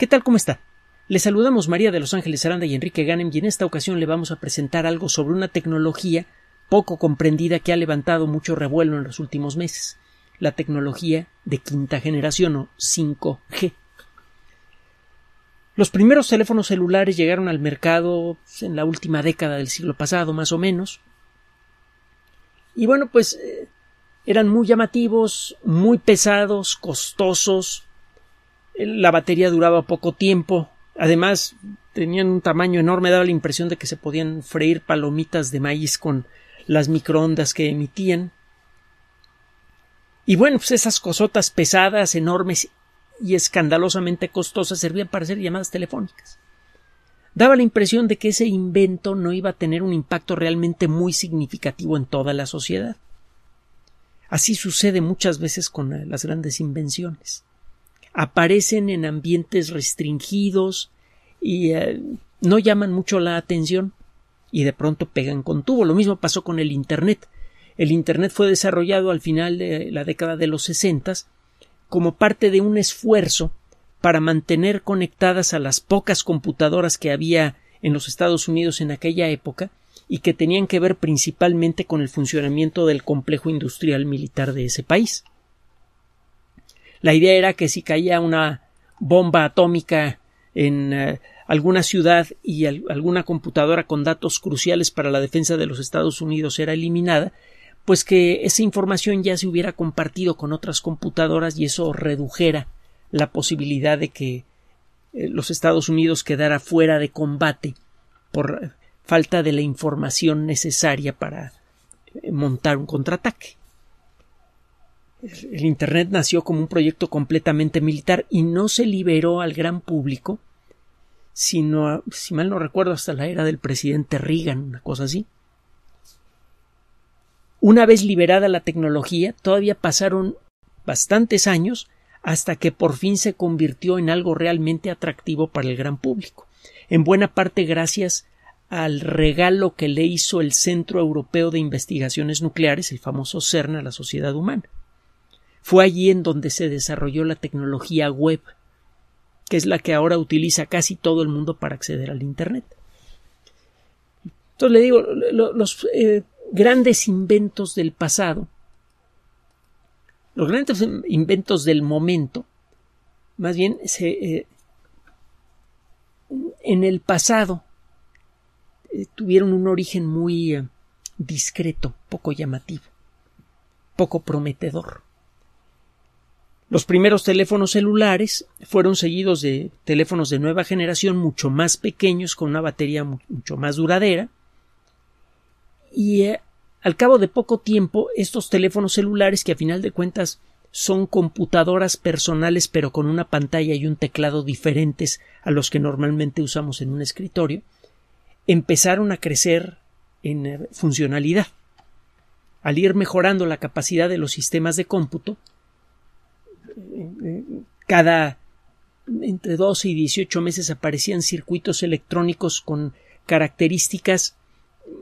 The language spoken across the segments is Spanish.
¿Qué tal? ¿Cómo está? Les saludamos María de Los Ángeles Aranda y Enrique Ganem y en esta ocasión le vamos a presentar algo sobre una tecnología poco comprendida que ha levantado mucho revuelo en los últimos meses, la tecnología de quinta generación o 5G. Los primeros teléfonos celulares llegaron al mercado en la última década del siglo pasado, más o menos. Y bueno, pues eh, eran muy llamativos, muy pesados, costosos, la batería duraba poco tiempo. Además, tenían un tamaño enorme, daba la impresión de que se podían freír palomitas de maíz con las microondas que emitían. Y bueno, pues esas cosotas pesadas, enormes y escandalosamente costosas servían para hacer llamadas telefónicas. Daba la impresión de que ese invento no iba a tener un impacto realmente muy significativo en toda la sociedad. Así sucede muchas veces con las grandes invenciones aparecen en ambientes restringidos y eh, no llaman mucho la atención y de pronto pegan con tubo. Lo mismo pasó con el Internet. El Internet fue desarrollado al final de la década de los sesentas como parte de un esfuerzo para mantener conectadas a las pocas computadoras que había en los Estados Unidos en aquella época y que tenían que ver principalmente con el funcionamiento del complejo industrial militar de ese país. La idea era que si caía una bomba atómica en eh, alguna ciudad y alguna computadora con datos cruciales para la defensa de los Estados Unidos era eliminada, pues que esa información ya se hubiera compartido con otras computadoras y eso redujera la posibilidad de que eh, los Estados Unidos quedara fuera de combate por falta de la información necesaria para eh, montar un contraataque el Internet nació como un proyecto completamente militar y no se liberó al gran público, sino, si mal no recuerdo, hasta la era del presidente Reagan, una cosa así. Una vez liberada la tecnología, todavía pasaron bastantes años hasta que por fin se convirtió en algo realmente atractivo para el gran público, en buena parte gracias al regalo que le hizo el Centro Europeo de Investigaciones Nucleares, el famoso CERN, a la sociedad humana. Fue allí en donde se desarrolló la tecnología web, que es la que ahora utiliza casi todo el mundo para acceder al Internet. Entonces le digo, los eh, grandes inventos del pasado, los grandes inventos del momento, más bien eh, en el pasado eh, tuvieron un origen muy discreto, poco llamativo, poco prometedor. Los primeros teléfonos celulares fueron seguidos de teléfonos de nueva generación mucho más pequeños con una batería mucho más duradera y eh, al cabo de poco tiempo estos teléfonos celulares que a final de cuentas son computadoras personales pero con una pantalla y un teclado diferentes a los que normalmente usamos en un escritorio empezaron a crecer en eh, funcionalidad. Al ir mejorando la capacidad de los sistemas de cómputo, cada entre 12 y 18 meses aparecían circuitos electrónicos con características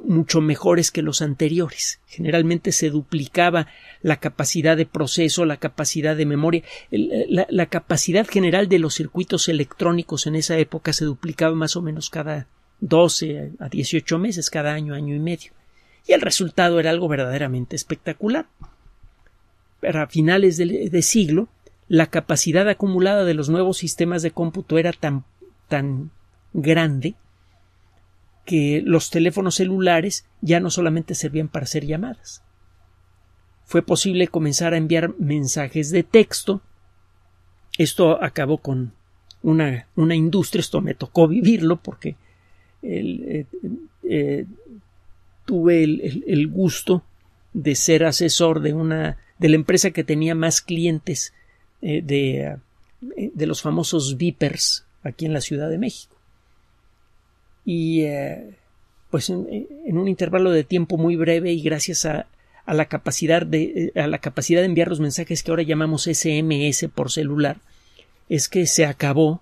mucho mejores que los anteriores. Generalmente se duplicaba la capacidad de proceso, la capacidad de memoria, eh, la, capacidad general de los circuitos electrónicos en esa época se duplicaba más o menos cada 12 a 18 meses, cada año, año y medio. Y el resultado era algo verdaderamente espectacular. Pero a finales de siglo, la capacidad acumulada de los nuevos sistemas de cómputo era tan, tan grande que los teléfonos celulares ya no solamente servían para hacer llamadas. Fue posible comenzar a enviar mensajes de texto. Esto acabó con una, una industria, esto me tocó vivirlo porque eh, eh, tuve el, el, gusto de ser asesor de una de la empresa que tenía más clientes eh, de, eh, de, los famosos Vipers aquí en la Ciudad de México. Y eh, pues en, en, un intervalo de tiempo muy breve y gracias a, a, la capacidad de, a la capacidad de enviar los mensajes que ahora llamamos SMS por celular, es que se acabó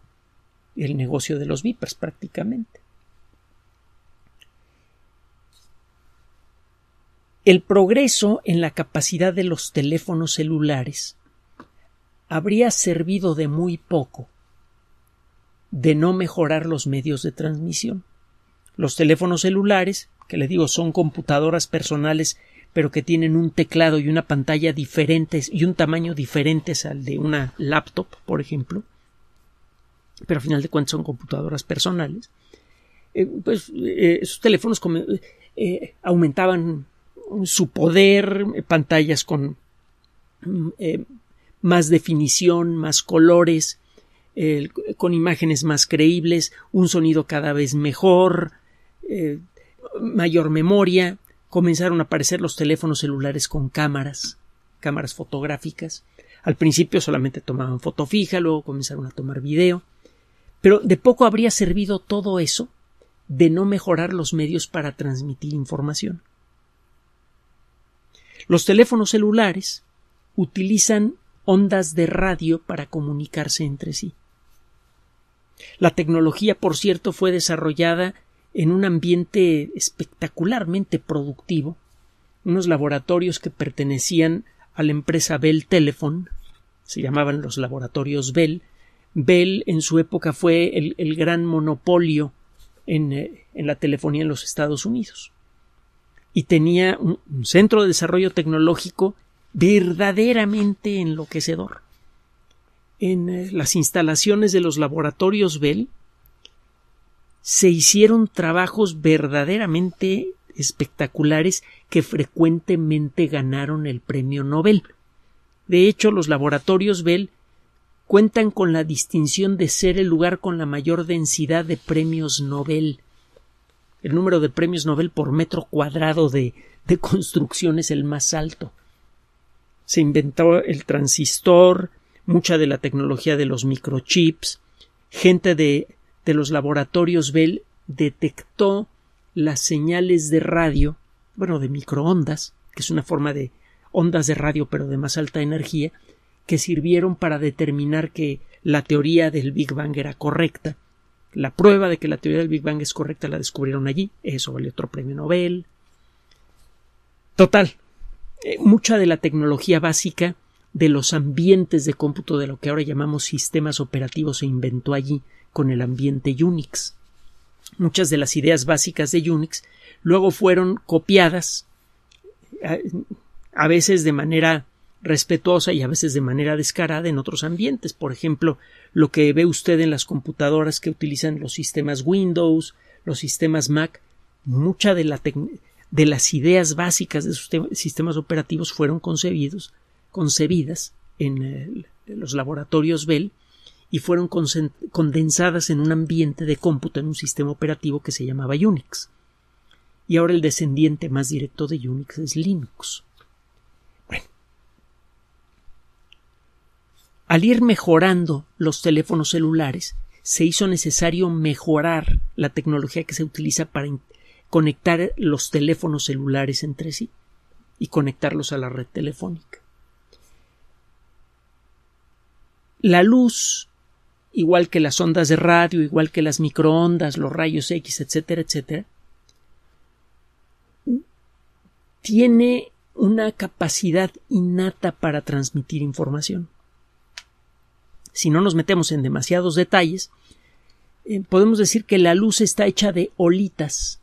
el negocio de los Vipers prácticamente. El progreso en la capacidad de los teléfonos celulares habría servido de muy poco de no mejorar los medios de transmisión. Los teléfonos celulares, que le digo son computadoras personales, pero que tienen un teclado y una pantalla diferentes y un tamaño diferentes al de una laptop, por ejemplo, pero al final de cuentas son computadoras personales, eh, pues eh, esos teléfonos eh, aumentaban su poder, pantallas con mm, más definición, más colores, con imágenes más creíbles, un sonido cada vez mejor, eh, mayor memoria, comenzaron a aparecer los teléfonos celulares con cámaras, cámaras fotográficas. Al principio solamente tomaban foto fija, luego comenzaron a tomar video. Pero de poco habría servido todo eso de no mejorar los medios para transmitir información. Los teléfonos celulares utilizan ondas de radio para comunicarse entre sí. La tecnología, por cierto, fue desarrollada en un ambiente espectacularmente productivo, unos laboratorios que pertenecían a la empresa Bell Telephone, se llamaban los laboratorios Bell. Bell en su época fue el, gran monopolio eh, en, la telefonía en los Estados Unidos. Y tenía un centro de desarrollo tecnológico verdaderamente enloquecedor. En eh, las instalaciones de los laboratorios Bell se hicieron trabajos verdaderamente espectaculares que frecuentemente ganaron el premio Nobel. De hecho, los laboratorios Bell cuentan con la distinción de ser el lugar con la mayor densidad de premios Nobel. El número de premios Nobel por metro cuadrado de, construcción es el más alto se inventó el transistor, mucha de la tecnología de los microchips, gente de, de los laboratorios Bell detectó las señales de radio, bueno, de microondas, que es una forma de ondas de radio pero de más alta energía, que sirvieron para determinar que la teoría del Big Bang era correcta. La prueba de que la teoría del Big Bang es correcta la descubrieron allí, eso vale otro premio Nobel. Total, eh, mucha de la tecnología básica de los ambientes de cómputo de lo que ahora llamamos sistemas operativos se inventó allí con el ambiente Unix. Muchas de las ideas básicas de Unix luego fueron copiadas eh, a veces de manera respetuosa y a veces de manera descarada en otros ambientes. Por ejemplo, lo que ve usted en las computadoras que utilizan los sistemas Windows, los sistemas Mac, mucha de la, de las ideas básicas de sus sistemas operativos fueron concebidos, concebidas en los laboratorios Bell y fueron condensadas en un ambiente de cómputo en un sistema operativo que se llamaba Unix. Y ahora el descendiente más directo de Unix es Linux. Al ir mejorando los teléfonos celulares, se hizo necesario mejorar la tecnología que se utiliza para conectar los teléfonos celulares entre sí y conectarlos a la red telefónica. La luz, igual que las ondas de radio, igual que las microondas, los rayos X, etcétera, etcétera, tiene una capacidad innata para transmitir información. Si no nos metemos en demasiados detalles, eh, podemos decir que la luz está hecha de olitas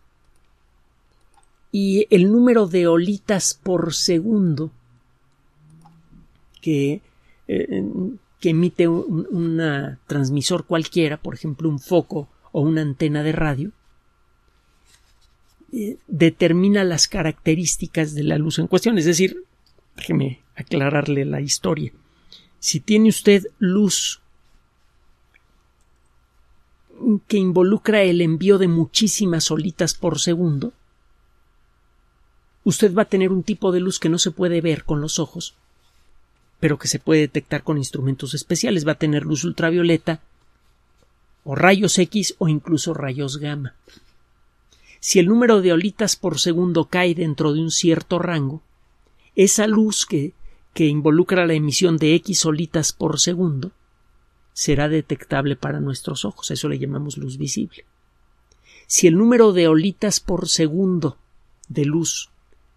y el número de olitas por segundo que, eh, emite un transmisor cualquiera, por ejemplo un foco o una antena de radio, eh, determina las características de la luz en cuestión. Es decir, déjeme aclararle la historia. Si tiene usted luz que involucra el envío de muchísimas olitas por segundo, usted va a tener un tipo de luz que no se puede ver con los ojos, pero que se puede detectar con instrumentos especiales. Va a tener luz ultravioleta o rayos X o incluso rayos gamma. Si el número de olitas por segundo cae dentro de un cierto rango, esa luz que, involucra la emisión de X olitas por segundo será detectable para nuestros ojos. Eso le llamamos luz visible. Si el número de olitas por segundo de luz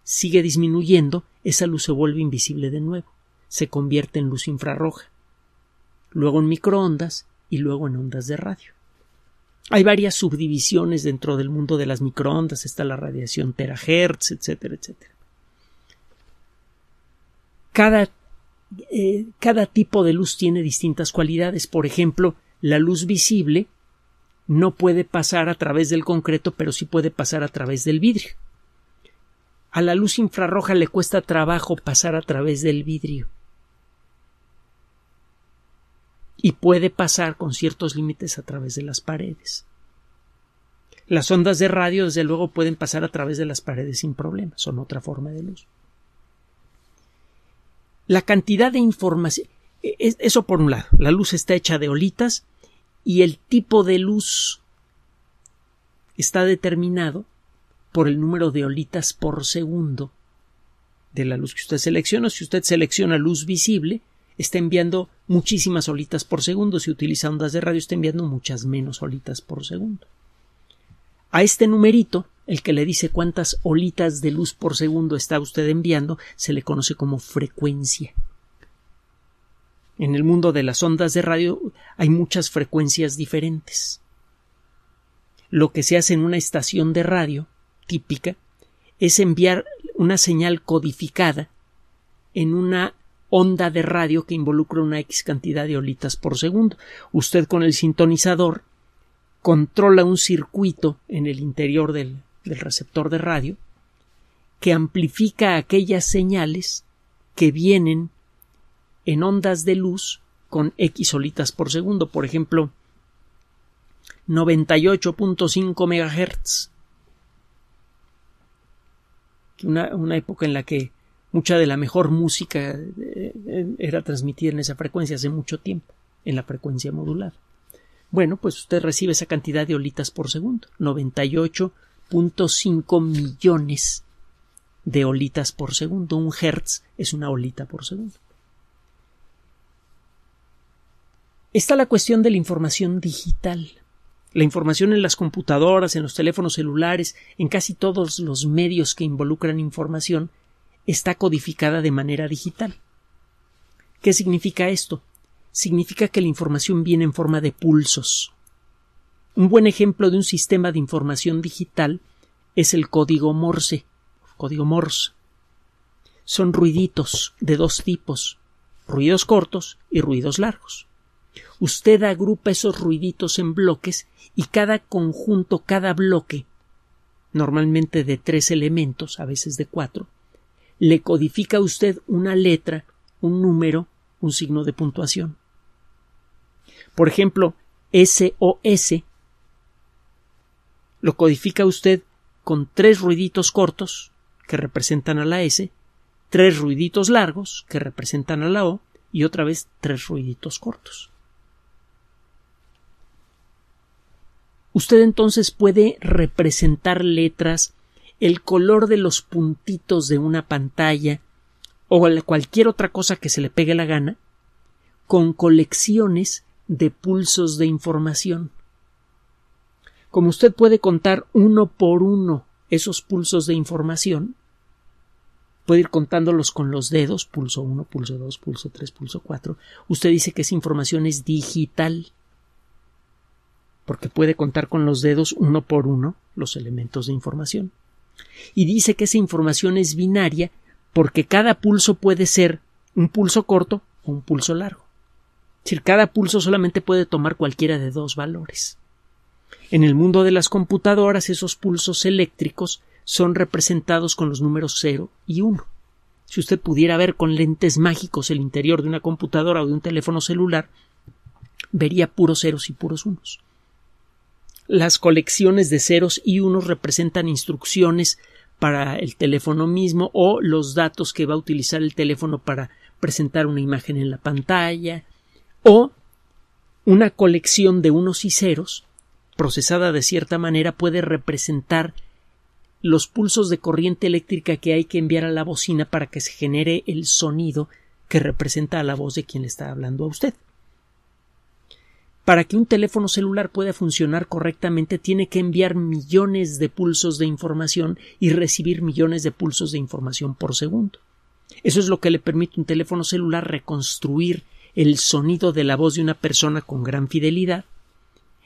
sigue disminuyendo, esa luz se vuelve invisible de nuevo, se convierte en luz infrarroja, luego en microondas y luego en ondas de radio. Hay varias subdivisiones dentro del mundo de las microondas, está la radiación terahertz, etcétera, etcétera. Cada, eh, cada tipo de luz tiene distintas cualidades. Por ejemplo, la luz visible no puede pasar a través del concreto, pero sí puede pasar a través del vidrio a la luz infrarroja le cuesta trabajo pasar a través del vidrio. Y puede pasar con ciertos límites a través de las paredes. Las ondas de radio, desde luego, pueden pasar a través de las paredes sin problemas. son otra forma de luz. La cantidad de información. E-, e-, eso por un lado, la luz está hecha de olitas y el tipo de luz está determinado por el número de olitas por segundo de la luz que usted selecciona. Si usted selecciona luz visible, está enviando muchísimas olitas por segundo. Si utiliza ondas de radio, está enviando muchas menos olitas por segundo. A este numerito, el que le dice cuántas olitas de luz por segundo está usted enviando, se le conoce como frecuencia. En el mundo de las ondas de radio hay muchas frecuencias diferentes. Lo que se hace en una estación de radio típica es enviar una señal codificada en una onda de radio que involucra una X cantidad de olitas por segundo. Usted con el sintonizador controla un circuito en el interior del, del receptor de radio que amplifica aquellas señales que vienen en ondas de luz con X olitas por segundo, por ejemplo, 98.5 MHz una, época en la que mucha de la mejor música eh, era transmitida en esa frecuencia hace mucho tiempo, en la frecuencia modular. Bueno, pues usted recibe esa cantidad de olitas por segundo, 98.5 millones de olitas por segundo. Un hertz es una olita por segundo. Está la cuestión de la información digital. La información en las computadoras, en los teléfonos celulares, en casi todos los medios que involucran información, está codificada de manera digital. ¿Qué significa esto? Significa que la información viene en forma de pulsos. Un buen ejemplo de un sistema de información digital es el código Morse. Código Morse. Son ruiditos de dos tipos, ruidos cortos y ruidos largos. Usted agrupa esos ruiditos en bloques y cada conjunto, cada bloque, normalmente de tres elementos, a veces de cuatro, le codifica usted una letra, un número, un signo de puntuación. Por ejemplo, SOS lo codifica usted con tres ruiditos cortos que representan a la S, tres ruiditos largos que representan a la O y otra vez tres ruiditos cortos. Usted entonces puede representar letras, el color de los puntitos de una pantalla o cualquier otra cosa que se le pegue la gana con colecciones de pulsos de información. Como usted puede contar uno por uno esos pulsos de información, puede ir contándolos con los dedos, pulso 1, pulso 2, pulso 3, pulso 4, usted dice que esa información es digital porque puede contar con los dedos uno por uno los elementos de información. Y dice que esa información es binaria porque cada pulso puede ser un pulso corto o un pulso largo. Es decir, cada pulso solamente puede tomar cualquiera de dos valores. En el mundo de las computadoras, esos pulsos eléctricos son representados con los números 0 y 1. Si usted pudiera ver con lentes mágicos el interior de una computadora o de un teléfono celular, vería puros ceros y puros unos. Las colecciones de ceros y unos representan instrucciones para el teléfono mismo o los datos que va a utilizar el teléfono para presentar una imagen en la pantalla o una colección de unos y ceros procesada de cierta manera puede representar los pulsos de corriente eléctrica que hay que enviar a la bocina para que se genere el sonido que representa a la voz de quien está hablando a usted. Para que un teléfono celular pueda funcionar correctamente tiene que enviar millones de pulsos de información y recibir millones de pulsos de información por segundo. Eso es lo que le permite un teléfono celular reconstruir el sonido de la voz de una persona con gran fidelidad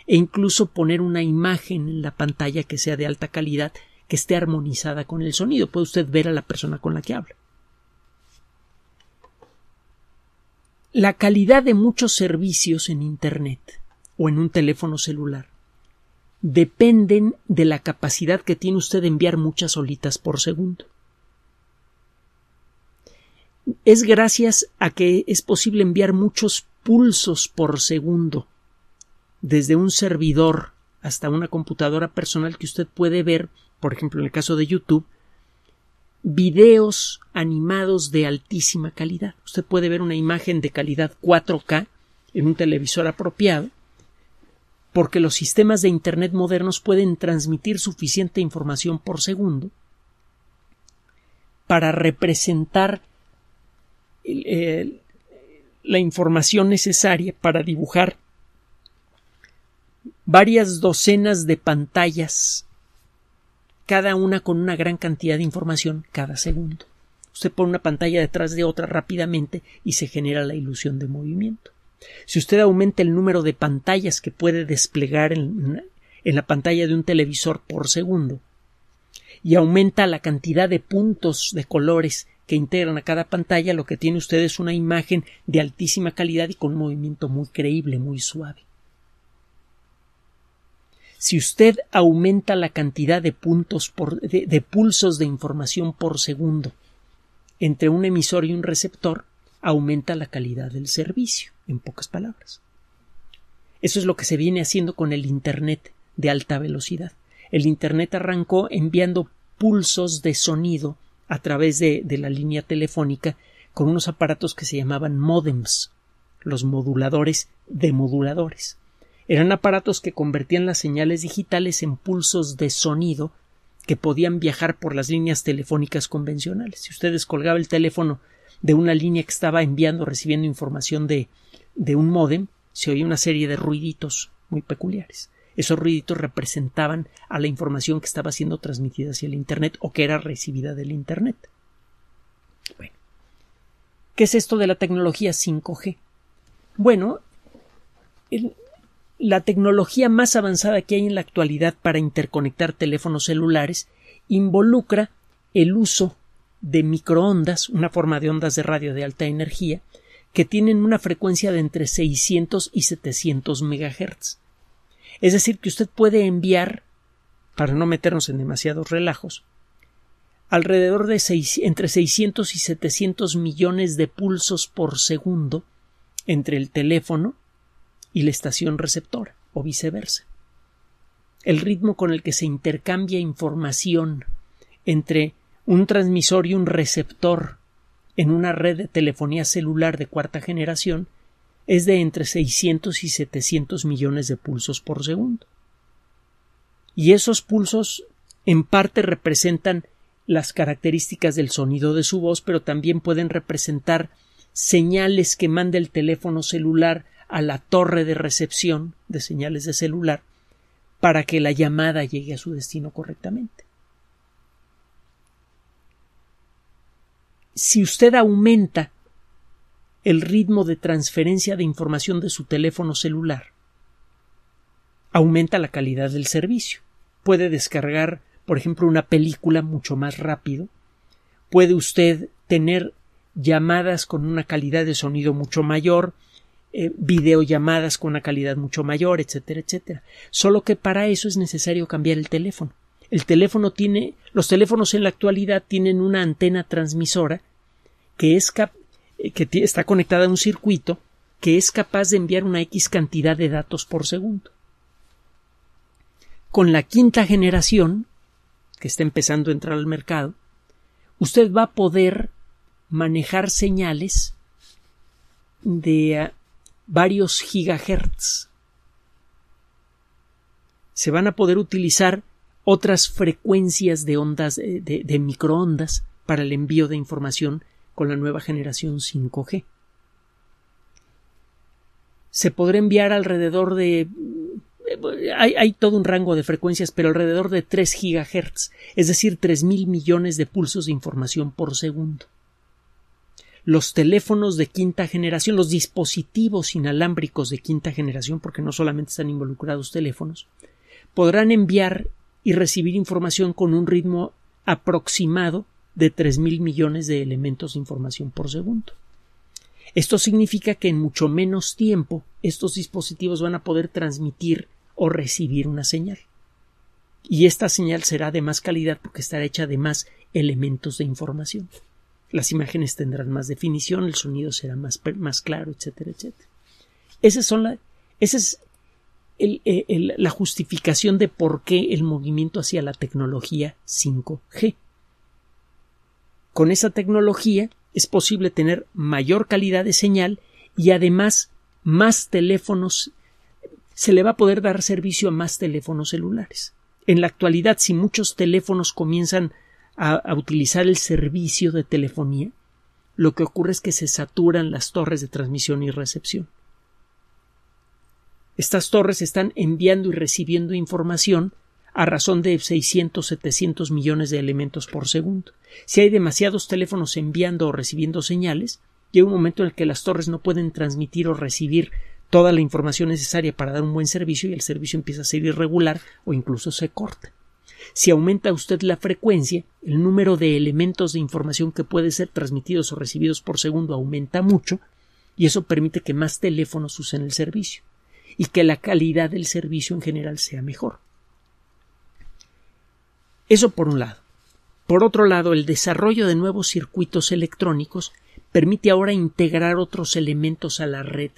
e incluso poner una imagen en la pantalla que sea de alta calidad que esté armonizada con el sonido. Puede usted ver a la persona con la que habla. la calidad de muchos servicios en Internet o en un teléfono celular dependen de la capacidad que tiene usted de enviar muchas solitas por segundo. Es gracias a que es posible enviar muchos pulsos por segundo desde un servidor hasta una computadora personal que usted puede ver, por ejemplo en el caso de YouTube, videos animados de altísima calidad. Usted puede ver una imagen de calidad 4K en un televisor apropiado, porque los sistemas de Internet modernos pueden transmitir suficiente información por segundo para representar la información necesaria para dibujar varias docenas de pantallas cada una con una gran cantidad de información cada segundo. Usted pone una pantalla detrás de otra rápidamente y se genera la ilusión de movimiento. Si usted aumenta el número de pantallas que puede desplegar en, la pantalla de un televisor por segundo y aumenta la cantidad de puntos de colores que integran a cada pantalla, lo que tiene usted es una imagen de altísima calidad y con movimiento muy creíble, muy suave. Si usted aumenta la cantidad de puntos de, pulsos de información por segundo entre un emisor y un receptor, aumenta la calidad del servicio, en pocas palabras. Eso es lo que se viene haciendo con el Internet de alta velocidad. El Internet arrancó enviando pulsos de sonido a través de, de, la línea telefónica con unos aparatos que se llamaban modems, los moduladores de moduladores. Eran aparatos que convertían las señales digitales en pulsos de sonido que podían viajar por las líneas telefónicas convencionales. Si ustedes colgaba el teléfono de una línea que estaba enviando, o recibiendo información de, de un módem, se oía una serie de ruiditos muy peculiares. Esos ruiditos representaban a la información que estaba siendo transmitida hacia el Internet o que era recibida del Internet. Bueno, ¿qué es esto de la tecnología 5G? Bueno, el, la tecnología más avanzada que hay en la actualidad para interconectar teléfonos celulares involucra el uso de microondas, una forma de ondas de radio de alta energía, que tienen una frecuencia de entre 600 y 700 megahertz. Es decir, que usted puede enviar, para no meternos en demasiados relajos, alrededor de entre 600 y 700 millones de pulsos por segundo entre el teléfono y la estación receptora, o viceversa. El ritmo con el que se intercambia información entre un transmisor y un receptor en una red de telefonía celular de cuarta generación es de entre 600 y 700 millones de pulsos por segundo. Y esos pulsos en parte representan las características del sonido de su voz, pero también pueden representar señales que manda el teléfono celular a la torre de recepción de señales de celular para que la llamada llegue a su destino correctamente. Si usted aumenta el ritmo de transferencia de información de su teléfono celular, aumenta la calidad del servicio. Puede descargar, por ejemplo, una película mucho más rápido. Puede usted tener llamadas con una calidad de sonido mucho mayor, eh, videollamadas con una calidad mucho mayor, etcétera, etcétera. Solo que para eso es necesario cambiar el teléfono. El teléfono tiene, los teléfonos en la actualidad tienen una antena transmisora que, es eh, que está conectada a un circuito que es capaz de enviar una X cantidad de datos por segundo. Con la quinta generación, que está empezando a entrar al mercado, usted va a poder manejar señales de ah, varios gigahertz. Se van a poder utilizar otras frecuencias de ondas eh, de, microondas para el envío de información con la nueva generación 5G. Se podrá enviar alrededor de eh, hay, todo un rango de frecuencias, pero alrededor de 3 gigahertz, es decir, 3 mil millones de pulsos de información por segundo los teléfonos de quinta generación, los dispositivos inalámbricos de quinta generación, porque no solamente están involucrados teléfonos, podrán enviar y recibir información con un ritmo aproximado de tres mil millones de elementos de información por segundo. Esto significa que en mucho menos tiempo estos dispositivos van a poder transmitir o recibir una señal. Y esta señal será de más calidad porque estará hecha de más elementos de información las imágenes tendrán más definición, el sonido será más, más claro, etcétera, etcétera. Esas son la, esa es eh, la justificación de por qué el movimiento hacia la tecnología 5G. Con esa tecnología es posible tener mayor calidad de señal y además más teléfonos se le va a poder dar servicio a más teléfonos celulares. En la actualidad, si muchos teléfonos comienzan a, utilizar el servicio de telefonía, lo que ocurre es que se saturan las torres de transmisión y recepción. Estas torres están enviando y recibiendo información a razón de 600, 700 millones de elementos por segundo. Si hay demasiados teléfonos enviando o recibiendo señales, llega un momento en el que las torres no pueden transmitir o recibir toda la información necesaria para dar un buen servicio y el servicio empieza a ser irregular o incluso se corta. Si aumenta usted la frecuencia, el número de elementos de información que puede ser transmitidos o recibidos por segundo aumenta mucho y eso permite que más teléfonos usen el servicio y que la calidad del servicio en general sea mejor. Eso por un lado. Por otro lado, el desarrollo de nuevos circuitos electrónicos permite ahora integrar otros elementos a la red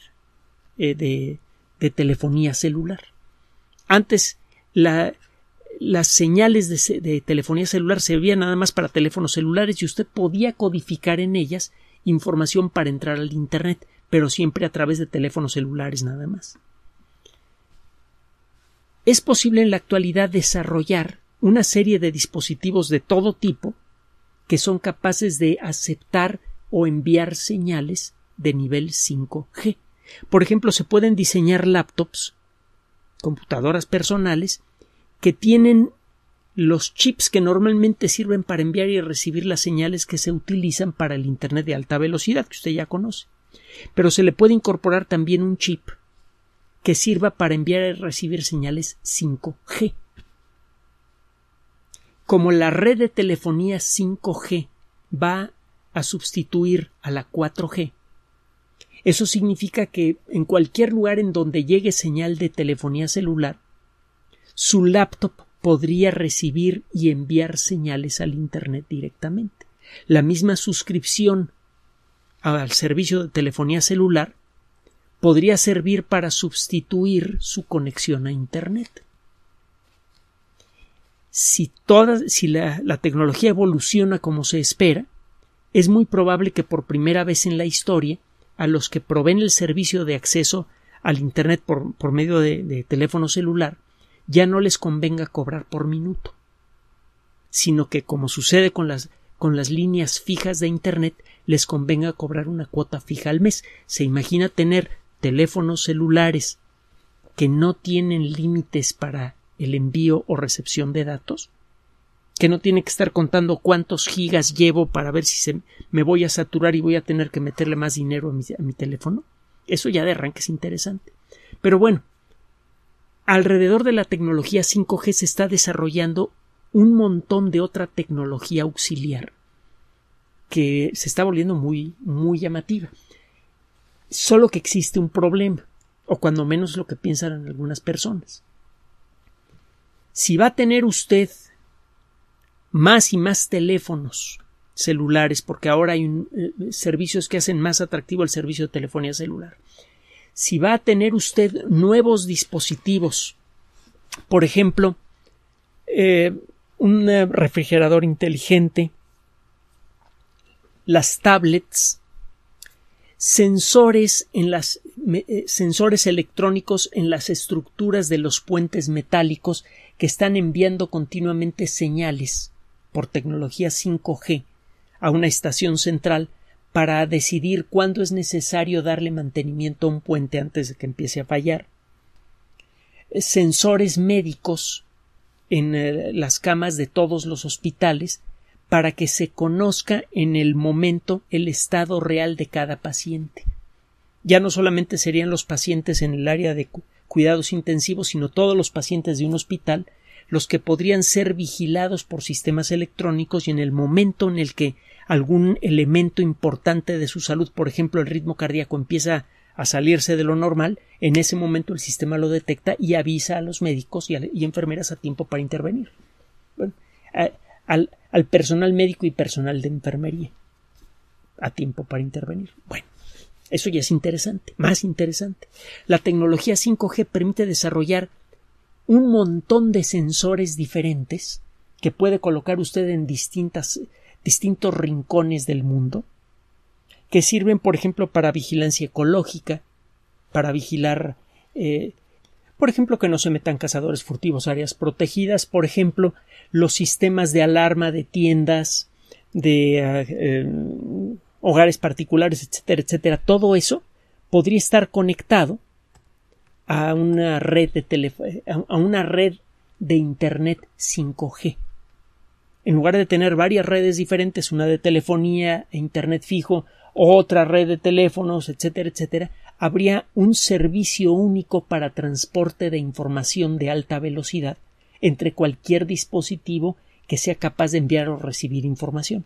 eh, de, de telefonía celular. Antes la, las señales de, telefonía celular servían nada más para teléfonos celulares y usted podía codificar en ellas información para entrar al Internet, pero siempre a través de teléfonos celulares nada más. Es posible en la actualidad desarrollar una serie de dispositivos de todo tipo que son capaces de aceptar o enviar señales de nivel 5G. Por ejemplo, se pueden diseñar laptops, computadoras personales, que tienen los chips que normalmente sirven para enviar y recibir las señales que se utilizan para el Internet de alta velocidad, que usted ya conoce. Pero se le puede incorporar también un chip que sirva para enviar y recibir señales 5G. Como la red de telefonía 5G va a sustituir a la 4G, eso significa que en cualquier lugar en donde llegue señal de telefonía celular, su laptop podría recibir y enviar señales al Internet directamente. La misma suscripción al servicio de telefonía celular podría servir para sustituir su conexión a Internet. Si, toda, si la, tecnología evoluciona como se espera, es muy probable que por primera vez en la historia a los que proveen el servicio de acceso al Internet por, medio de teléfono celular ya no les convenga cobrar por minuto, sino que, como sucede con las, con las líneas fijas de Internet, les convenga cobrar una cuota fija al mes. Se imagina tener teléfonos celulares que no tienen límites para el envío o recepción de datos, que no tiene que estar contando cuántos gigas llevo para ver si se, me voy a saturar y voy a tener que meterle más dinero a mi teléfono. Eso ya de arranque es interesante. Pero bueno, alrededor de la tecnología 5G se está desarrollando un montón de otra tecnología auxiliar que se está volviendo muy, muy llamativa. Solo que existe un problema, o cuando menos lo que piensan algunas personas. Si va a tener usted más y más teléfonos celulares, porque ahora hay eh, servicios que hacen más atractivo el servicio de telefonía celular si va a tener usted nuevos dispositivos, por ejemplo, eh, un eh, refrigerador inteligente, las tablets, sensores, en eh, sensores electrónicos en las estructuras de los puentes metálicos que están enviando continuamente señales por tecnología 5G a una estación central para decidir cuándo es necesario darle mantenimiento a un puente antes de que empiece a fallar. Sensores médicos en eh, las camas de todos los hospitales para que se conozca en el momento el estado real de cada paciente. Ya no solamente serían los pacientes en el área de cuidados intensivos, sino todos los pacientes de un hospital los que podrían ser vigilados por sistemas electrónicos y en el momento en el que algún elemento importante de su salud, por ejemplo el ritmo cardíaco empieza a salirse de lo normal, en ese momento el sistema lo detecta y avisa a los médicos y, a, enfermeras a tiempo para intervenir. al, al personal médico y personal de enfermería a tiempo para intervenir. Bueno, eso ya es interesante, más interesante. La tecnología 5G permite desarrollar un montón de sensores diferentes que puede colocar usted en distintas distintos rincones del mundo, que sirven, por ejemplo, para vigilancia ecológica, para vigilar, eh, por ejemplo, que no se metan cazadores furtivos, áreas protegidas, por ejemplo, los sistemas de alarma de tiendas, de eh, em, hogares particulares, etcétera, etcétera. Todo eso podría estar conectado a una red a una red de Internet 5G en lugar de tener varias redes diferentes, una de telefonía e internet fijo, otra red de teléfonos, etcétera, etcétera, habría un servicio único para transporte de información de alta velocidad entre cualquier dispositivo que sea capaz de enviar o recibir información.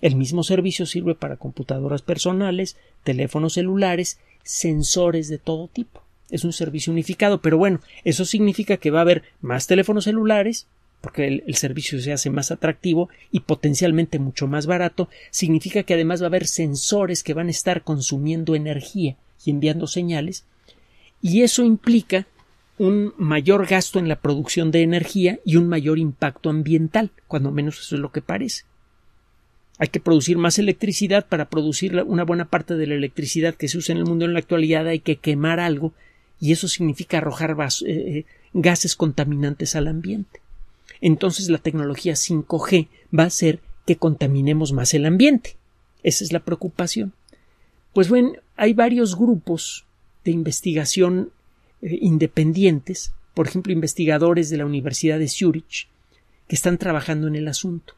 El mismo servicio sirve para computadoras personales, teléfonos celulares, sensores de todo tipo. Es un servicio unificado, pero bueno, eso significa que va a haber más teléfonos celulares, porque el, servicio se hace más atractivo y potencialmente mucho más barato, significa que además va a haber sensores que van a estar consumiendo energía y enviando señales, y eso implica un mayor gasto en la producción de energía y un mayor impacto ambiental, cuando menos eso es lo que parece. Hay que producir más electricidad para producir una buena parte de la electricidad que se usa en el mundo en la actualidad hay que quemar algo y eso significa arrojar eh, eh, gases contaminantes al ambiente entonces la tecnología 5G va a hacer que contaminemos más el ambiente. Esa es la preocupación. Pues bueno, hay varios grupos de investigación eh, independientes, por ejemplo, investigadores de la Universidad de Zurich, que están trabajando en el asunto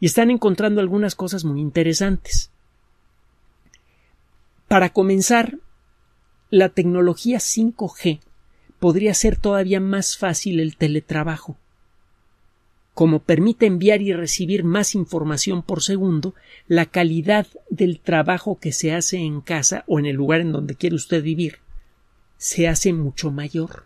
y están encontrando algunas cosas muy interesantes. Para comenzar, la tecnología 5G podría ser todavía más fácil el teletrabajo como permite enviar y recibir más información por segundo, la calidad del trabajo que se hace en casa o en el lugar en donde quiere usted vivir se hace mucho mayor.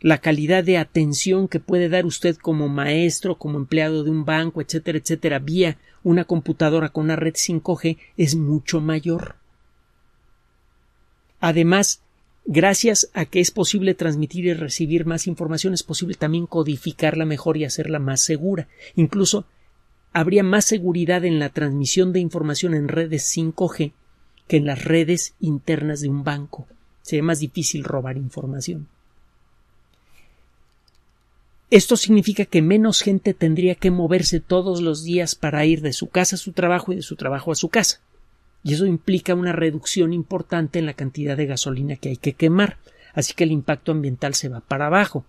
La calidad de atención que puede dar usted como maestro, como empleado de un banco, etcétera, etcétera, vía una computadora con una red 5G es mucho mayor. Además, gracias a que es posible transmitir y recibir más información, es posible también codificarla mejor y hacerla más segura. Incluso habría más seguridad en la transmisión de información en redes 5G que en las redes internas de un banco. Sería más difícil robar información. Esto significa que menos gente tendría que moverse todos los días para ir de su casa a su trabajo y de su trabajo a su casa y eso implica una reducción importante en la cantidad de gasolina que hay que quemar, así que el impacto ambiental se va para abajo.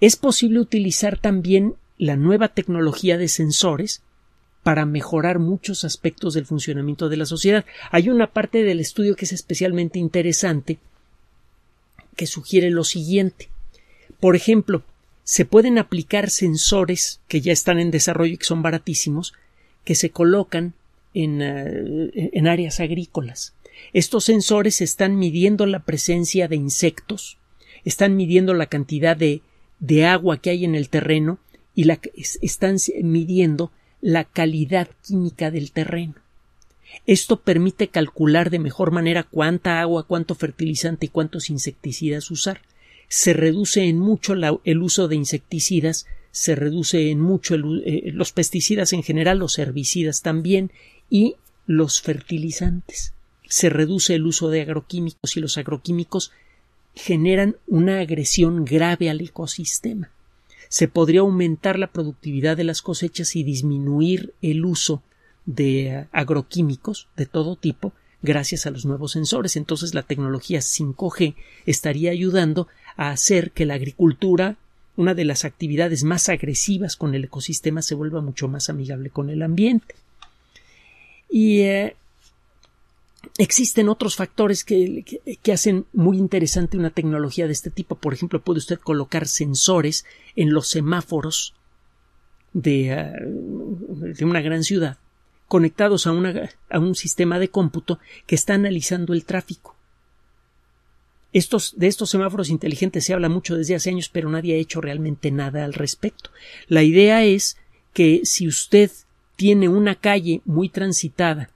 Es posible utilizar también la nueva tecnología de sensores para mejorar muchos aspectos del funcionamiento de la sociedad. Hay una parte del estudio que es especialmente interesante que sugiere lo siguiente. Por ejemplo, se pueden aplicar sensores que ya están en desarrollo y que son baratísimos, que se colocan en, eh, en áreas agrícolas. Estos sensores están midiendo la presencia de insectos, están midiendo la cantidad de, de agua que hay en el terreno y la, están midiendo la calidad química del terreno. Esto permite calcular de mejor manera cuánta agua, cuánto fertilizante y cuántos insecticidas usar. Se reduce en mucho el uso de insecticidas, se reduce en mucho eh, los pesticidas en general, los herbicidas también, y los fertilizantes. Se reduce el uso de agroquímicos y los agroquímicos generan una agresión grave al ecosistema. Se podría aumentar la productividad de las cosechas y disminuir el uso de agroquímicos de todo tipo gracias a los nuevos sensores. Entonces la tecnología 5G estaría ayudando a hacer que la agricultura, una de las actividades más agresivas con el ecosistema, se vuelva mucho más amigable con el ambiente. Y eh, existen otros factores que, hacen muy interesante una tecnología de este tipo. Por ejemplo, puede usted colocar sensores en los semáforos de, eh, una gran ciudad conectados a, a un sistema de cómputo que está analizando el tráfico. Estos, de estos semáforos inteligentes se habla mucho desde hace años, pero nadie ha hecho realmente nada al respecto. La idea es que si usted tiene una calle muy transitada,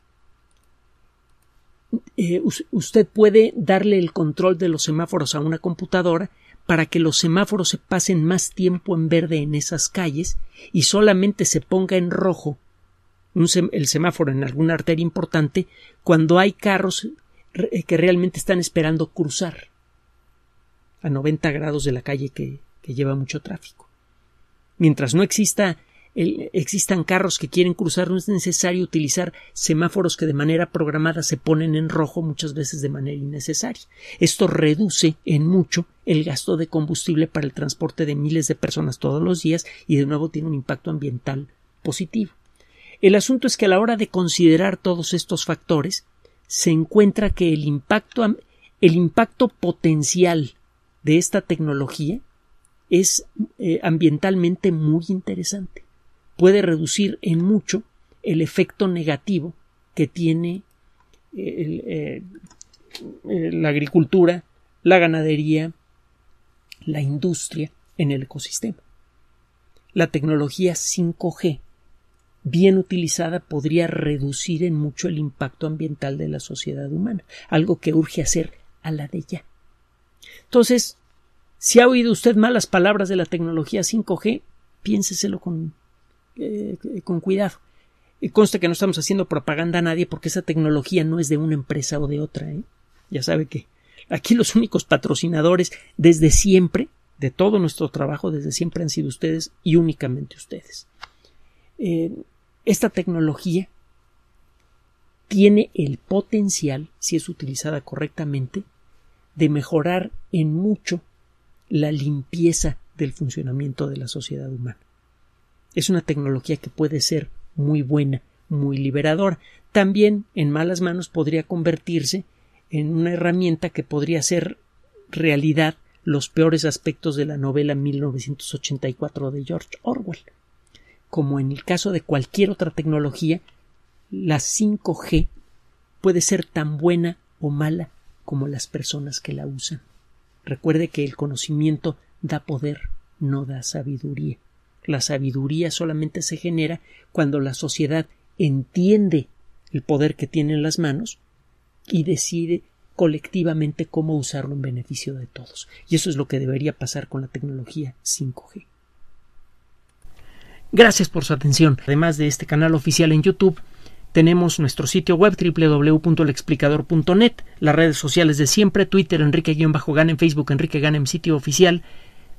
eh, usted puede darle el control de los semáforos a una computadora para que los semáforos se pasen más tiempo en verde en esas calles y solamente se ponga en rojo el semáforo en alguna arteria importante cuando hay carros eh, que realmente están esperando cruzar a 90 grados de la calle que lleva mucho tráfico. Mientras no exista existan carros que quieren cruzar, no es necesario utilizar semáforos que de manera programada se ponen en rojo muchas veces de manera innecesaria. Esto reduce en mucho el gasto de combustible para el transporte de miles de personas todos los días y de nuevo tiene un impacto ambiental positivo. El asunto es que a la hora de considerar todos estos factores, se encuentra que el impacto, el impacto potencial de esta tecnología es eh, ambientalmente muy interesante puede reducir en mucho el efecto negativo que tiene eh, eh, eh, la agricultura, la ganadería, la industria en el ecosistema. La tecnología 5G, bien utilizada, podría reducir en mucho el impacto ambiental de la sociedad humana, algo que urge hacer a la de ya. Entonces, si ha oído usted malas palabras de la tecnología 5G, piénseselo con eh, con cuidado. Y que no estamos haciendo propaganda a nadie porque esa tecnología no es de una empresa o de otra. ¿eh? Ya sabe que aquí los únicos patrocinadores desde siempre, de todo nuestro trabajo, desde siempre han sido ustedes y únicamente ustedes. Eh, esta tecnología tiene el potencial, si es utilizada correctamente, de mejorar en mucho la limpieza del funcionamiento de la sociedad humana es una tecnología que puede ser muy buena, muy liberadora. También en malas manos podría convertirse en una herramienta que podría hacer realidad los peores aspectos de la novela 1984 de George Orwell. Como en el caso de cualquier otra tecnología, la 5G puede ser tan buena o mala como las personas que la usan. Recuerde que el conocimiento da poder, no da sabiduría. La sabiduría solamente se genera cuando la sociedad entiende el poder que tiene en las manos y decide colectivamente cómo usarlo en beneficio de todos. Y eso es lo que debería pasar con la tecnología 5G. Gracias por su atención. Además de este canal oficial en YouTube, tenemos nuestro sitio web www.lexplicador.net, las redes sociales de siempre, Twitter Enrique-Gan, en Facebook Enrique Gan, en sitio oficial,